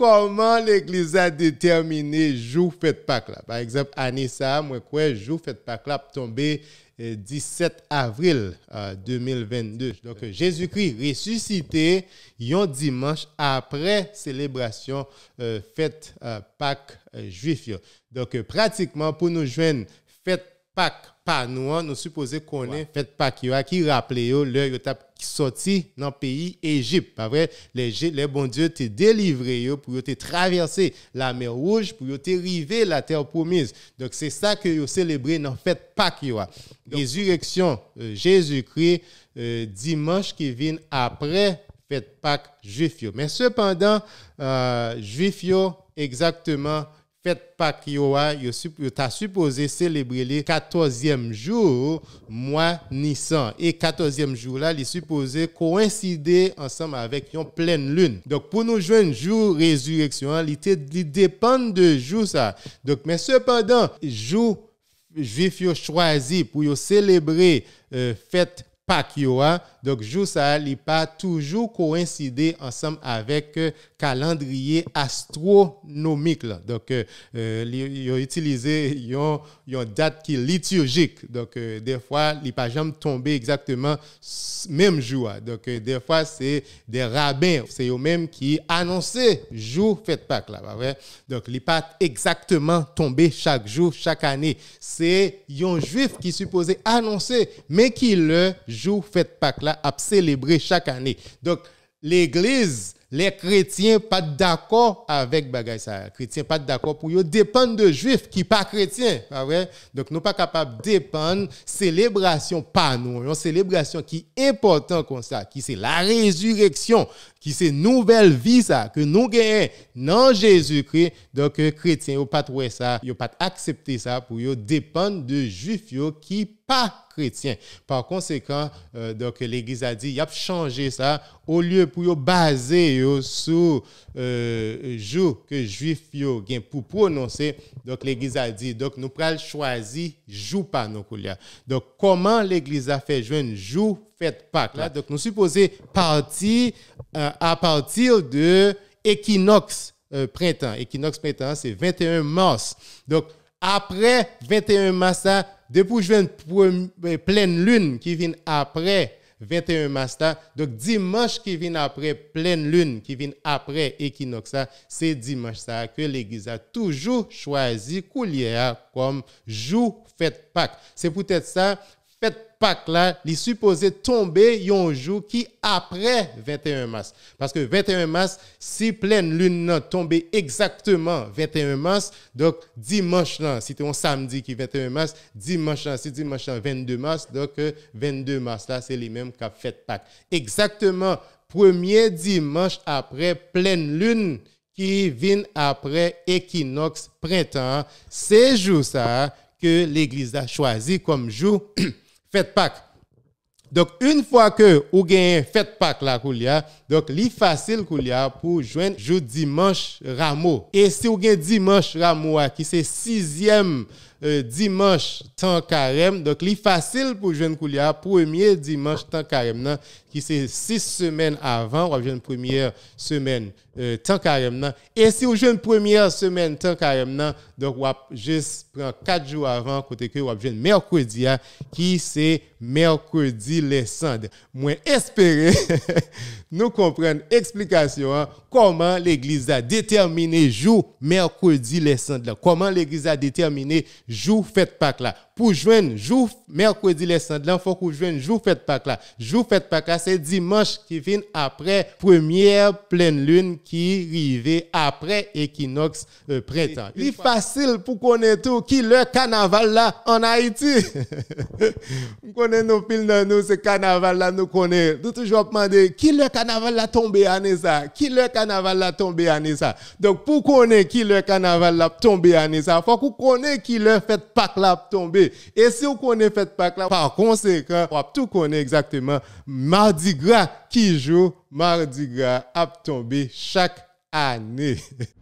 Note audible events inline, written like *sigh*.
comment l'Église a déterminé jour fête Pâques là. Par exemple, Anissa, le moi quoi, jour fête Pâques là tombé 17 euh, avril 2022. Euh, Donc euh, Jésus-Christ ressuscité un dimanche après célébration fête Pâques juif. Donc pratiquement pour nous jeunes, fête Pâques, pas nous, nous supposons qu'on fête fait Pâques, qui rappelait l'heure qui sorti dans le pays Égypte. Pas vrai? Les, les bons dieux délivré pour traverser la mer rouge, pour te arriver la terre promise. Donc, c'est ça que vous célébrez dans la fête Pâques. Résurrection, euh, Jésus-Christ, euh, dimanche qui vient après fête Pâques juif. Mais cependant, euh, juif, exactement, fête Pâques, Yoa, tu t'as supposé célébrer le 14e jour, mois Nissan. Et 14e jour là, il est supposé coïncider ensemble avec une pleine lune. Donc, pour nous joindre jour résurrection, il dépend de jour ça. Donc, mais cependant, jour juif choisi pour célébrer la euh, fête Pâques, donc, jour ça, il pas toujours coïncidé ensemble avec le euh, calendrier astronomique. Là. Donc, euh, euh ils ont utilisé une date qui est liturgique. Donc, euh, des fois, il pas jamais tombé exactement même jour. Hein. Donc, des fois, c'est des rabbins, c'est eux-mêmes qui annonçaient jour fête Pâques. Là, vrai? Donc, il pas exactement tombé chaque jour, chaque année. C'est un juif qui supposait annoncer, mais qui le jour fête Pâques là à célébrer chaque année. Donc, l'Église, les chrétiens pas d'accord avec ça. Les chrétiens pas d'accord pour eux dépendent de juifs qui pas chrétiens, pas vrai? Donc nous pas capable dépendre célébration pas nous, une célébration qui est importante comme ça, qui c'est la résurrection, qui c'est nouvelle vie que nous gagnons dans Jésus-Christ. Donc les euh, chrétiens ont pas trouvé ça, ils pas accepter ça pour eux dépendent de juifs qui pas par conséquent, euh, donc l'Église a dit, il a changé ça au lieu pour baser sur euh, jour que juif Juifs pour prononcer. Donc l'Église a dit, donc nous prenons choisir jour pas nos Donc comment l'Église a fait un jour fête Pâques là? Donc nous supposons partir euh, à partir de équinoxe printemps. Équinoxe printemps, c'est 21 mars. Donc après 21 mars, ça, depuis que ben, pleine lune qui vient après 21 mars, donc dimanche qui vient après pleine lune, qui vient après équinoxe, c'est dimanche ça que l'Église a toujours choisi Coulier comme jour fête Pâques. C'est peut-être ça, fête Pâques là, il est supposé tomber un jour qui après 21 mars. Parce que 21 mars, si pleine lune tombe exactement 21 mars, donc dimanche là, si un samedi qui 21 mars, dimanche là, si dimanche là, 22 mars, donc 22 euh, mars là, c'est les mêmes qui fait Pâques. Exactement, premier dimanche après pleine lune qui vient après équinoxe printemps, c'est jour ça que l'Église a choisi comme jour Fet pak. Dok, un fwa ke ou gen fet pak la kou li a, dok li fasil kou li a pou jwen jou Dimanche Ramo. E se ou gen Dimanche Ramo a ki, se 6e... Euh, dimanche temps carême. Donc, il facile pour jeune Koulia, premier dimanche temps carême, qui c'est six semaines avant, ou jeune euh, première semaine temps carême. Et si vous jeune première semaine temps carême, nan, donc, juste quatre jours avant, côté que ou jeune mercredi, hein, qui c'est mercredi les Moins espérer, *laughs* nous comprendre explication, hein, comment l'Église a déterminé jour mercredi les Comment l'Église a déterminé Joue, fête Pâques là pour jouer, jour mercredi les il faut qu'on un jour fête pas là. Jour fête Pâques là, c'est dimanche qui vient après première pleine lune qui arrive après équinoxe euh, printemps. Il est facile pour connaître tout qui le carnaval là en Haïti. Vous *laughs* connaissez nos piles dans nous ce carnaval là nous connaissons. Nous toujours demander qui le carnaval là tombé à ça, qui le carnaval là tombé à ça. Donc pour connaître qui le carnaval là tombé à ça, faut vous connaissiez qui le fête pas là tombé. Et si vous connaissez fête Pâques là, par conséquent, vous tout connaît exactement Mardi Gras qui joue Mardi Gras a tombé chaque année. *laughs*